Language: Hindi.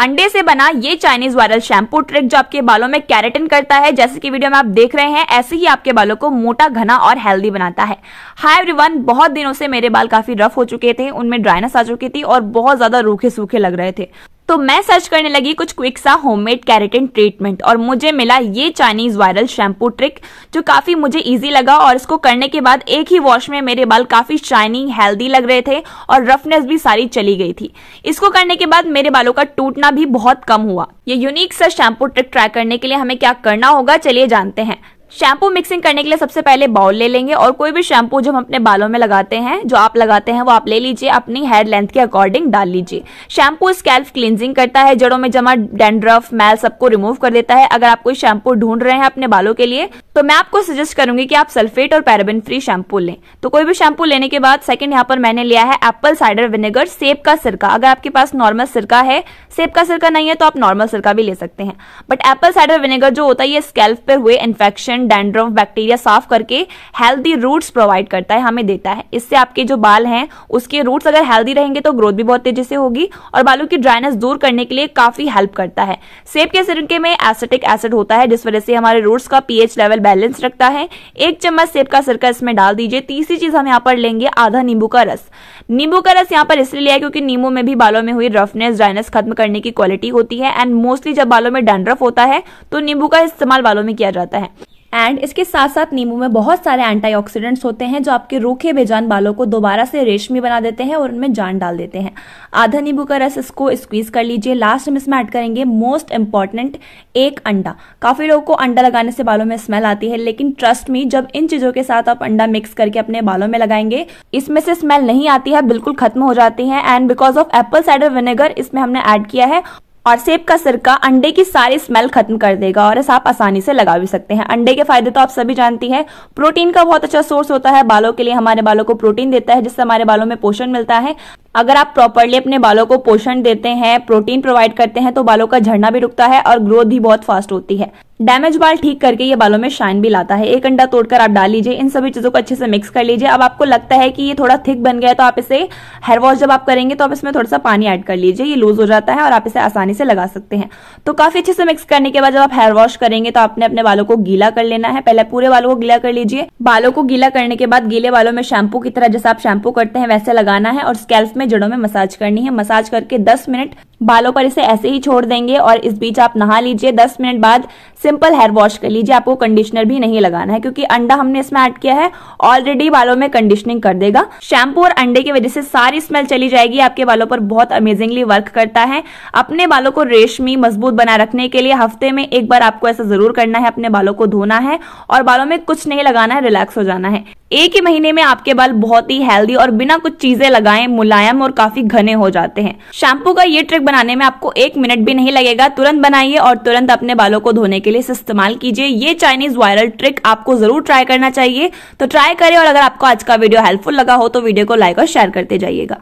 अंडे से बना ये चाइनीज वायरल शैम्पू ट्रिक जो आपके बालों में कैरेटिन करता है जैसे कि वीडियो में आप देख रहे हैं ऐसे ही आपके बालों को मोटा घना और हेल्दी बनाता है हाय एवरीवन बहुत दिनों से मेरे बाल काफी रफ हो चुके थे उनमें ड्राइनेस आ चुकी थी और बहुत ज्यादा रूखे सूखे लग रहे थे तो मैं सर्च करने लगी कुछ क्विक सा होममेड कैरेटिन ट्रीटमेंट और मुझे मिला ये चाइनीज वायरल शैम्पू ट्रिक जो काफी मुझे इजी लगा और इसको करने के बाद एक ही वॉश में मेरे बाल काफी शाइनिंग हेल्दी लग रहे थे और रफनेस भी सारी चली गई थी इसको करने के बाद मेरे बालों का टूटना भी बहुत कम हुआ ये यूनिक सा शैम्पू ट्रिक ट्राई करने के लिए हमें क्या करना होगा चलिए जानते हैं शैम्पू मिक्सिंग करने के लिए सबसे पहले बाउल ले लेंगे और कोई भी शैम्पू जो हम अपने बालों में लगाते हैं जो आप लगाते हैं वो आप ले लीजिए अपनी हेयर लेंथ के अकॉर्डिंग डाल लीजिए शैम्पू स्कैल्फ क्लींजिंग करता है जड़ों में जमा डेंड्रफ मैल सबको रिमूव कर देता है अगर आप कोई शैम्पू ढूंढ रहे हैं अपने बालों के लिए तो मैं आपको सजेस्ट करूंगी कि आप सल्फेट और पैराबिन फ्री शैम्पू लें तो कोई भी शैम्पू लेने के बाद सेकंड यहाँ पर मैंने लिया है एप्पल साइडर विनेगर सेब का सिरका अगर आपके पास नॉर्मल सिरका है सेब का सिरका नहीं है तो आप नॉर्मल सिरका भी ले सकते हैं बट एप्पल साइडर विनेगर जो होता है ये स्कैल्फ पे हुए इन्फेक्शन एंड डैंड्रफ बैक्टीरिया साफ करके हेल्दी रूट्स प्रोवाइड करता है हमें देता है इससे आपके जो बाल हैं उसके रूट्स अगर हेल्दी रहेंगे तो ग्रोथ भी बहुत तेजी से होगी और बालों की ड्राइनेस दूर करने के लिए काफी हेल्प करता है सेब के सिरके में एसिटिक एसिड होता है जिस वजह से हमारे रूट्स का पीएच लेवल बैलेंस रखता है एक चम्मच सेब का सिरका इसमें डाल दीजिए तीसरी चीज हम यहाँ पर लेंगे आधा नींबू का रस नींबू का रस यहाँ पर इसलिए लिया क्योंकि नींबू में भी बालों में हुई रफनेस ड्राइनेस खत्म करने की क्वालिटी होती है एंड मोस्टली जब बालों में डेंड्रफ होता है तो नींबू का इस्तेमाल बालों में किया जाता है एंड इसके साथ साथ नींबू में बहुत सारे एंटीऑक्सीडेंट्स होते हैं जो आपके रूखे बेजान बालों को दोबारा से रेशमी बना देते हैं और उनमें जान डाल देते हैं आधा नींबू का रस इसको स्क्वीज कर लीजिए लास्ट हम इसमें ऐड करेंगे मोस्ट इंपॉर्टेंट एक अंडा काफी लोगों को अंडा लगाने से बालों में स्मेल आती है लेकिन ट्रस्ट मी जब इन चीजों के साथ आप अंडा मिक्स करके अपने बालों में लगाएंगे इसमें से स्मेल नहीं आती है बिल्कुल खत्म हो जाती है and because of apple cider vinegar इसमें हमने एड किया है और सेब का सिरका अंडे की सारी स्मेल खत्म कर देगा और इसे आप आसानी से लगा भी सकते हैं अंडे के फायदे तो आप सभी जानती है प्रोटीन का बहुत अच्छा सोर्स होता है बालों के लिए हमारे बालों को प्रोटीन देता है जिससे हमारे बालों में पोषण मिलता है अगर आप प्रॉपरली अपने बालों को पोषण देते हैं प्रोटीन प्रोवाइड करते हैं तो बालों का झड़ना भी रुकता है और ग्रोथ भी बहुत फास्ट होती है डैमेज बाल ठीक करके ये बालों में शाइन भी लाता है एक अंडा तोड़कर आप डाल लीजिए इन सभी चीजों को अच्छे से मिक्स कर लीजिए अब आपको लगता है कि ये थोड़ा थिक बन गया तो आप इसे हेयर वॉश जब आप करेंगे तो आप इसमें थोड़ा सा पानी ऐड कर लीजिए ये लूज हो जाता है और आप इसे आसानी से लगा सकते हैं तो काफी अच्छे से मिक्स करने के बाद जब आप हेयर वॉश करेंगे तो आपने अपने बालों को गीला कर लेना है पहले पूरे बालों को गीला कर लीजिए बालों को गीला करने के बाद गीले बालों में शैम्पू की तरह जैसे आप शैम्पू करते हैं वैसे लगाना है और स्कैल्फ में जड़ों में मसाज करनी है मसाज करके 10 मिनट बालों पर इसे ऐसे ही छोड़ देंगे और इस बीच आप नहा लीजिए दस मिनट बाद सिंपल हेयर वॉश कर लीजिए आपको कंडीशनर भी नहीं लगाना है क्योंकि अंडा हमने इसमें ऐड किया है ऑलरेडी बालों में कंडीशनिंग कर देगा शैम्पू और अंडे की वजह से सारी स्मेल चली जाएगी आपके बालों पर बहुत अमेजिंगली वर्क करता है अपने बालों को रेशमी मजबूत बनाए रखने के लिए हफ्ते में एक बार आपको ऐसा जरूर करना है अपने बालों को धोना है और बालों में कुछ नहीं लगाना है रिलैक्स हो जाना है एक ही महीने में आपके बाल बहुत ही हेल्दी और बिना कुछ चीजें लगाए मुलायम और काफी घने हो जाते हैं शैम्पू का ये ट्रिक बनाने में आपको एक मिनट भी नहीं लगेगा तुरंत बनाइए और तुरंत अपने बालों को धोने के लिए इस्तेमाल कीजिए ये चाइनीज वायरल ट्रिक आपको जरूर ट्राई करना चाहिए तो ट्राई करें और अगर आपको आज का वीडियो हेल्पफुल लगा हो तो वीडियो को लाइक और शेयर करते जाइएगा